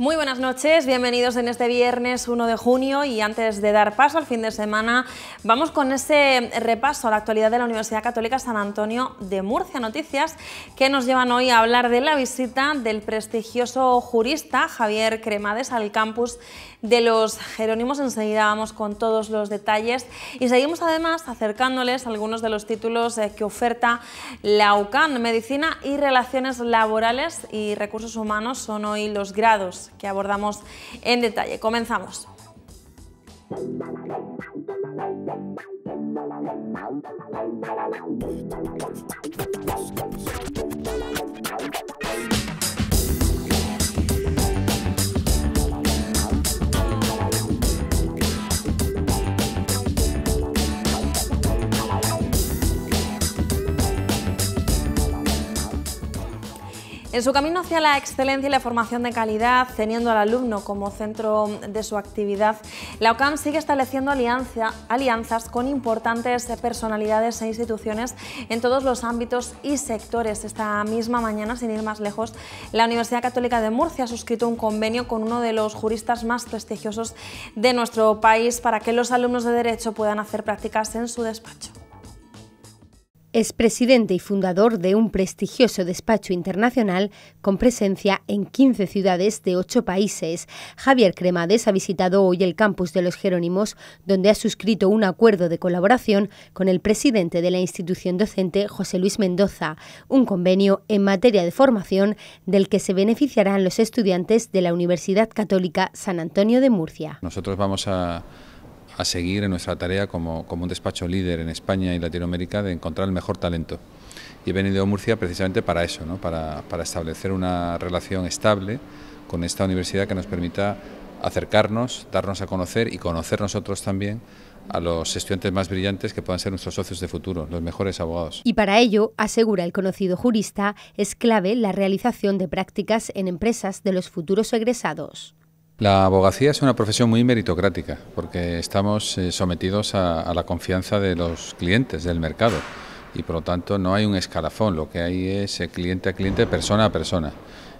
Muy buenas noches, bienvenidos en este viernes 1 de junio y antes de dar paso al fin de semana vamos con ese repaso a la actualidad de la Universidad Católica San Antonio de Murcia, noticias que nos llevan hoy a hablar de la visita del prestigioso jurista Javier Cremades al campus de los Jerónimos, enseguida vamos con todos los detalles y seguimos además acercándoles algunos de los títulos eh, que oferta la UCAN, Medicina y Relaciones Laborales y Recursos Humanos son hoy los grados que abordamos en detalle. Comenzamos. En su camino hacia la excelencia y la formación de calidad, teniendo al alumno como centro de su actividad, la OCAM sigue estableciendo alianzas con importantes personalidades e instituciones en todos los ámbitos y sectores. Esta misma mañana, sin ir más lejos, la Universidad Católica de Murcia ha suscrito un convenio con uno de los juristas más prestigiosos de nuestro país para que los alumnos de Derecho puedan hacer prácticas en su despacho. Es presidente y fundador de un prestigioso despacho internacional con presencia en 15 ciudades de 8 países. Javier Cremades ha visitado hoy el campus de los Jerónimos, donde ha suscrito un acuerdo de colaboración con el presidente de la institución docente, José Luis Mendoza, un convenio en materia de formación del que se beneficiarán los estudiantes de la Universidad Católica San Antonio de Murcia. Nosotros vamos a a seguir en nuestra tarea como, un despacho líder en España y Latinoamérica de encontrar el mejor talento. Y he venido a Murcia precisamente para eso, para establecer una relación estable con esta universidad que nos permita acercarnos, darnos a conocer y conocer nosotros también a los estudiantes más brillantes que puedan ser nuestros socios de futuro, los mejores abogados. Y para ello, asegura el conocido jurista, es clave la realización de prácticas en empresas de los futuros egresados. La abogacía es una profesión muy meritocrática porque estamos eh, sometidos a, la confianza de los clientes del mercado y por lo tanto no hay un escalafón, lo que hay es eh, cliente a cliente, persona a persona.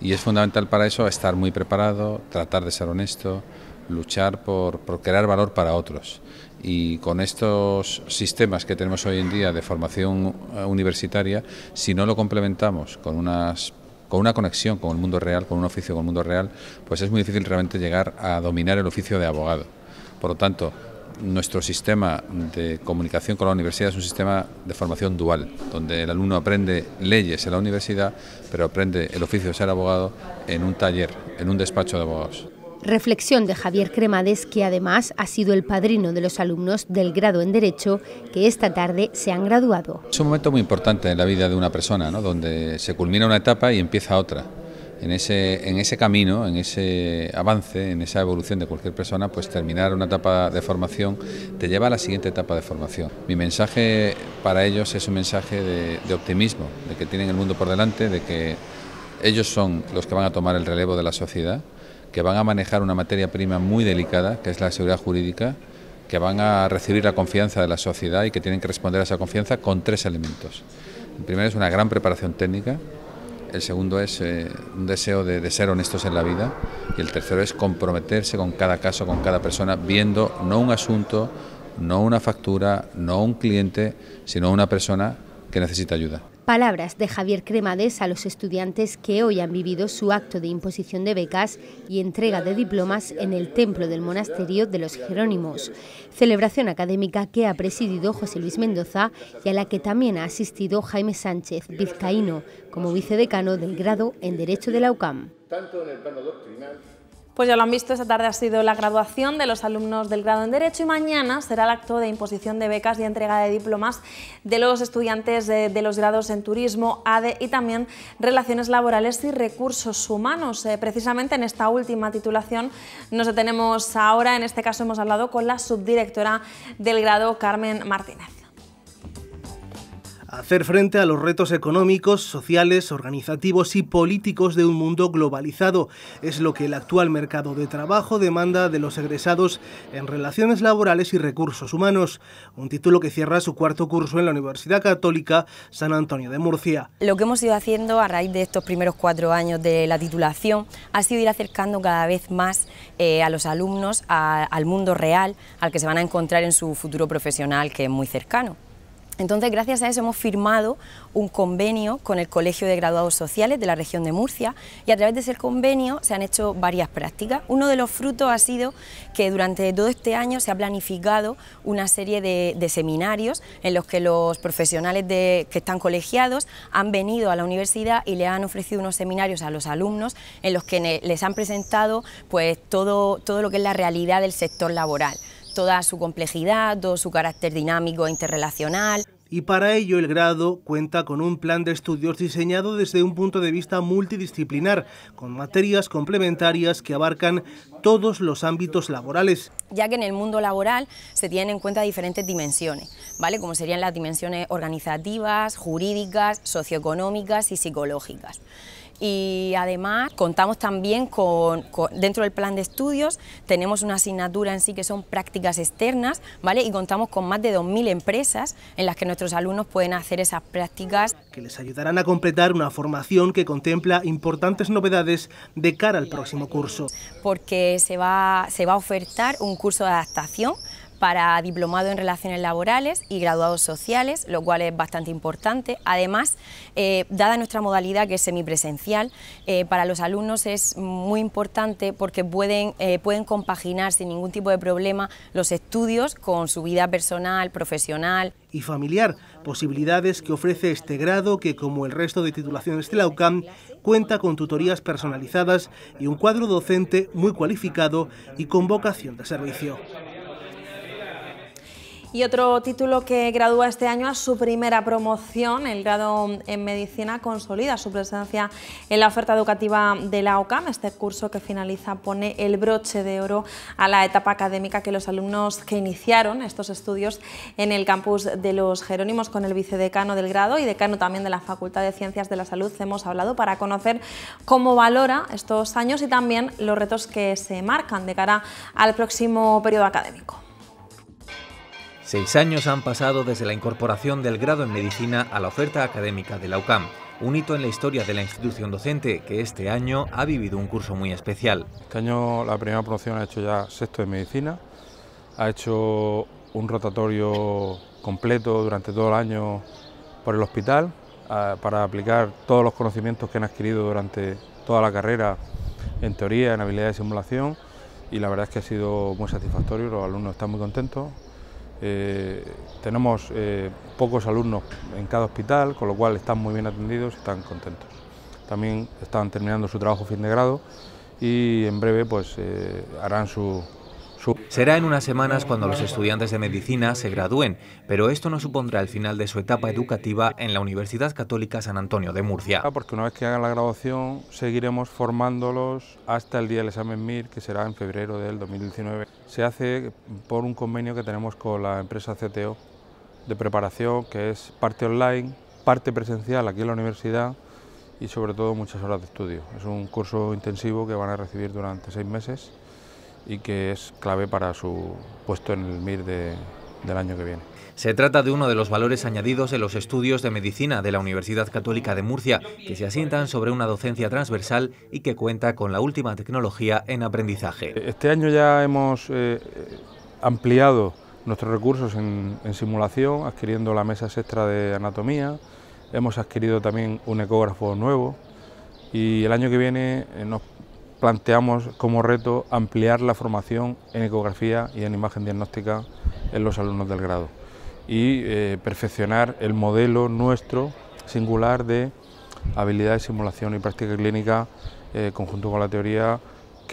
Y es fundamental para eso estar muy preparado, tratar de ser honesto, luchar por, por crear valor para otros. Y con estos sistemas que tenemos hoy en día de formación eh, universitaria, si no lo complementamos con unas con una conexión con el mundo real, con un oficio con el mundo real, pues es muy difícil realmente llegar a dominar el oficio de abogado. Por lo tanto, nuestro sistema de comunicación con la universidad es un sistema de formación dual, donde el alumno aprende leyes en la universidad, pero aprende el oficio de ser abogado en un taller, en un despacho de abogados. Reflexión de Javier Cremades, que además ha sido el padrino de los alumnos del grado en Derecho que esta tarde se han graduado. Es un momento muy importante en la vida de una persona, donde se culmina una etapa y empieza otra. En ese, en ese camino, en ese avance, en esa evolución de cualquier persona, pues terminar una etapa de formación te lleva a la siguiente etapa de formación. Mi mensaje para ellos es un mensaje de, de optimismo, de que tienen el mundo por delante, de que ellos son los que van a tomar el relevo de la sociedad que van a manejar una materia prima muy delicada, que es la seguridad jurídica, que van a recibir la confianza de la sociedad y que tienen que responder a esa confianza con tres elementos. El primero es una gran preparación técnica, el segundo es eh, un deseo de, ser honestos en la vida y el tercero es comprometerse con cada caso, con cada persona, viendo no un asunto, no una factura, no un cliente, sino una persona que necesita ayuda. Palabras de Javier Cremades a los estudiantes que hoy han vivido su acto de imposición de becas y entrega de diplomas en el templo del monasterio de los Jerónimos, celebración académica que ha presidido José Luis Mendoza y a la que también ha asistido Jaime Sánchez Vizcaíno como vicedecano del grado en Derecho de la UCAM. Pues ya lo han visto, esta tarde ha sido la graduación de los alumnos del grado en Derecho y mañana será el acto de imposición de becas y entrega de diplomas de los estudiantes de, los grados en Turismo, ADE y también Relaciones Laborales y Recursos Humanos. Eh, precisamente en esta última titulación nos detenemos ahora, en este caso hemos hablado con la subdirectora del grado Carmen Martínez hacer frente a los retos económicos, sociales, organizativos y políticos de un mundo globalizado. Es lo que el actual mercado de trabajo demanda de los egresados en relaciones laborales y recursos humanos, un título que cierra su cuarto curso en la Universidad Católica San Antonio de Murcia. Lo que hemos ido haciendo a raíz de estos primeros cuatro años de la titulación ha sido ir acercando cada vez más eh, a los alumnos al mundo real al que se van a encontrar en su futuro profesional que es muy cercano. Entonces, gracias a eso hemos firmado un convenio con el Colegio de Graduados Sociales de la región de Murcia y a través de ese convenio se han hecho varias prácticas. Uno de los frutos ha sido que durante todo este año se ha planificado una serie de, seminarios en los que los profesionales que están colegiados han venido a la universidad y le han ofrecido unos seminarios a los alumnos en los que les han presentado pues, todo lo que es la realidad del sector laboral toda su complejidad, todo su carácter dinámico e interrelacional. Y para ello el grado cuenta con un plan de estudios diseñado desde un punto de vista multidisciplinar, con materias complementarias que abarcan todos los ámbitos laborales. Ya que en el mundo laboral se tienen en cuenta diferentes dimensiones, ¿vale? Como serían las dimensiones organizativas, jurídicas, socioeconómicas y psicológicas y además contamos también con, dentro del plan de estudios tenemos una asignatura en sí que son prácticas externas, ¿vale? Y contamos con más de 2.000 empresas en las que nuestros alumnos pueden hacer esas prácticas. Que les ayudarán a completar una formación que contempla importantes novedades de cara al próximo curso. Porque se va a ofertar un curso de adaptación para diplomado en relaciones laborales y graduados sociales, lo cual es bastante importante. Además, eh, dada nuestra modalidad que es semipresencial, eh, para los alumnos es muy importante porque pueden, eh, pueden compaginar sin ningún tipo de problema los estudios con su vida personal, profesional. Y familiar, posibilidades que ofrece este grado que, como el resto de titulaciones de la UCAM, cuenta con tutorías personalizadas y un cuadro docente muy cualificado y con vocación de servicio. Y otro título que gradúa este año a su primera promoción, el grado en medicina, consolida su presencia en la oferta educativa de la OCAM. Este curso que finaliza pone el broche de oro a la etapa académica que los alumnos que iniciaron estos estudios en el campus de los Jerónimos con el vicedecano del grado y decano también de la Facultad de Ciencias de la Salud hemos hablado para conocer cómo valora estos años y también los retos que se marcan de cara al próximo periodo académico. Seis años han pasado desde la incorporación del grado en medicina a la oferta académica de la UCAM, un hito en la historia de la institución docente que este año ha vivido un curso muy especial. Este año la primera promoción ha hecho ya sexto de medicina, ha hecho un rotatorio completo durante todo el año por el hospital ah, para aplicar todos los conocimientos que han adquirido durante toda la carrera en teoría, en habilidad de simulación y la verdad es que ha sido muy satisfactorio, los alumnos están muy contentos, eh, tenemos eh, pocos alumnos en cada hospital, con lo cual están muy bien atendidos y están contentos. También están terminando su trabajo fin de grado y en breve pues eh, harán su, Será en unas semanas cuando los estudiantes de medicina se gradúen, pero esto no supondrá el final de su etapa educativa en la Universidad Católica San Antonio de Murcia. Ah, porque una vez que hagan la graduación seguiremos formándolos hasta el día del examen MIR, que será en febrero del 2019. Se hace por un convenio que tenemos con la empresa CTO de preparación, que es parte online, parte presencial aquí en la universidad y sobre todo muchas horas de estudio. Es un curso intensivo que van a recibir durante seis meses y que es clave para su puesto en el MIR del año que viene. Se trata de uno de los valores añadidos en los estudios de medicina de la Universidad Católica de Murcia, que se asientan sobre una docencia transversal y que cuenta con la última tecnología en aprendizaje. Este año ya hemos eh, ampliado nuestros recursos en, en, simulación, adquiriendo la mesa extra de anatomía, hemos adquirido también un ecógrafo nuevo y el año que viene eh, nos planteamos como reto ampliar la formación en ecografía y en imagen diagnóstica en los alumnos del grado y eh, perfeccionar el modelo nuestro singular de habilidades, simulación y práctica clínica eh, conjunto con la teoría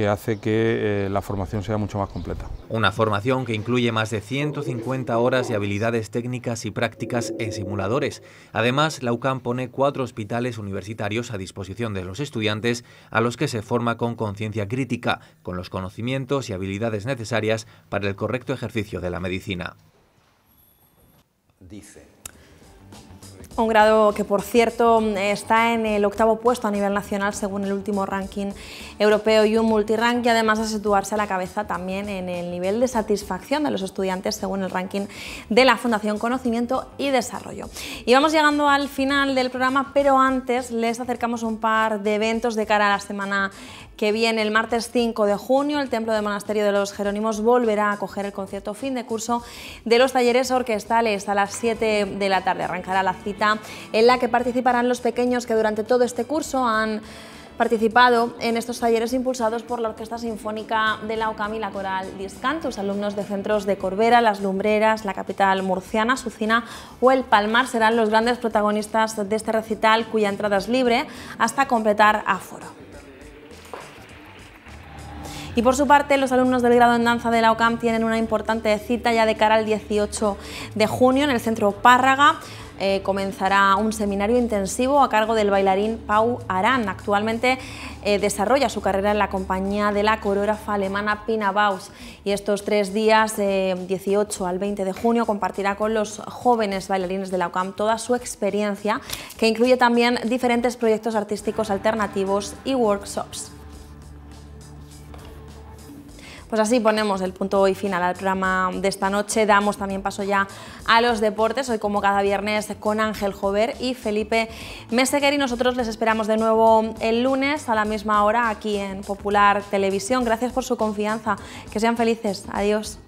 que hace que eh, la formación sea mucho más completa. Una formación que incluye más de 150 horas de habilidades técnicas y prácticas en simuladores. Además, la UCAM pone cuatro hospitales universitarios a disposición de los estudiantes a los que se forma con conciencia crítica, con los conocimientos y habilidades necesarias para el correcto ejercicio de la medicina. Dice un grado que, por cierto, está en el octavo puesto a nivel nacional según el último ranking europeo y un multirank y además de situarse a la cabeza también en el nivel de satisfacción de los estudiantes según el ranking de la Fundación Conocimiento y Desarrollo. Y vamos llegando al final del programa, pero antes les acercamos un par de eventos de cara a la semana que viene el martes 5 de junio, el Templo del Monasterio de los Jerónimos volverá a acoger el concierto fin de curso de los talleres orquestales a las 7 de la tarde cara a la cita en la que participarán los pequeños que durante todo este curso han participado en estos talleres impulsados por la Orquesta Sinfónica de la OCAM y la Coral Discantus, alumnos de centros de Corbera, Las Lumbreras, la capital murciana, Sucina o El Palmar serán los grandes protagonistas de este recital cuya entrada es libre hasta completar aforo. Y por su parte, los alumnos del grado en danza de la OCAM tienen una importante cita ya de cara al 18 de junio en el centro Párraga eh, comenzará un seminario intensivo a cargo del bailarín Pau Arán. Actualmente eh, desarrolla su carrera en la compañía de la coreógrafa alemana Pina Baus y estos tres días, de 18 al 20 de junio, compartirá con los jóvenes bailarines de la Ocam toda su experiencia, que incluye también diferentes proyectos artísticos alternativos y workshops. Pues así ponemos el punto y final al programa de esta noche. Damos también paso ya a los deportes, hoy como cada viernes con Ángel Jover y Felipe Meseguer y nosotros les esperamos de nuevo el lunes a la misma hora aquí en Popular Televisión. Gracias por su confianza, que sean felices. Adiós.